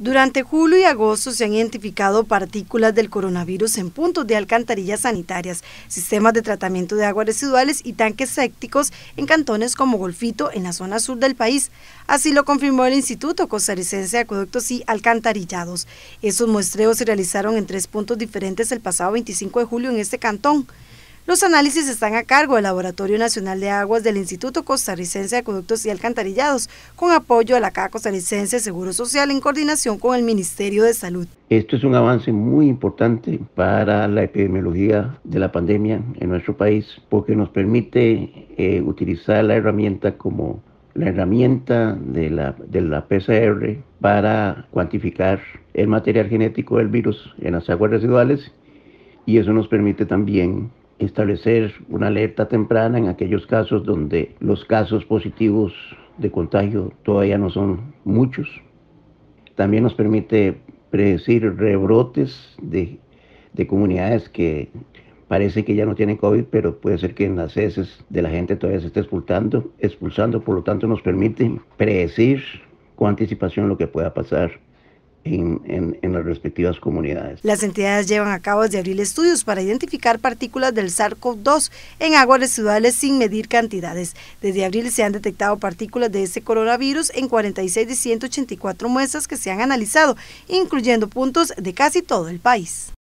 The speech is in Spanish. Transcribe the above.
Durante julio y agosto se han identificado partículas del coronavirus en puntos de alcantarillas sanitarias, sistemas de tratamiento de aguas residuales y tanques sépticos en cantones como Golfito, en la zona sur del país. Así lo confirmó el Instituto Costarricense de Acueductos y Alcantarillados. Esos muestreos se realizaron en tres puntos diferentes el pasado 25 de julio en este cantón. Los análisis están a cargo del Laboratorio Nacional de Aguas del Instituto Costarricense de Acueductos y Alcantarillados, con apoyo de la Caja Costarricense de Seguro Social en coordinación con el Ministerio de Salud. Esto es un avance muy importante para la epidemiología de la pandemia en nuestro país, porque nos permite eh, utilizar la herramienta como la herramienta de la, de la PCR para cuantificar el material genético del virus en las aguas residuales y eso nos permite también establecer una alerta temprana en aquellos casos donde los casos positivos de contagio todavía no son muchos. También nos permite predecir rebrotes de, comunidades que parece que ya no tienen COVID, pero puede ser que en las heces de la gente todavía se esté expulsando, expulsando, por lo tanto nos permite predecir con anticipación lo que pueda pasar en, las respectivas comunidades. Las entidades llevan a cabo desde abril estudios para identificar partículas del SARS-CoV-2 en aguas residuales sin medir cantidades. Desde abril se han detectado partículas de este coronavirus en 46 de 184 muestras que se han analizado, incluyendo puntos de casi todo el país.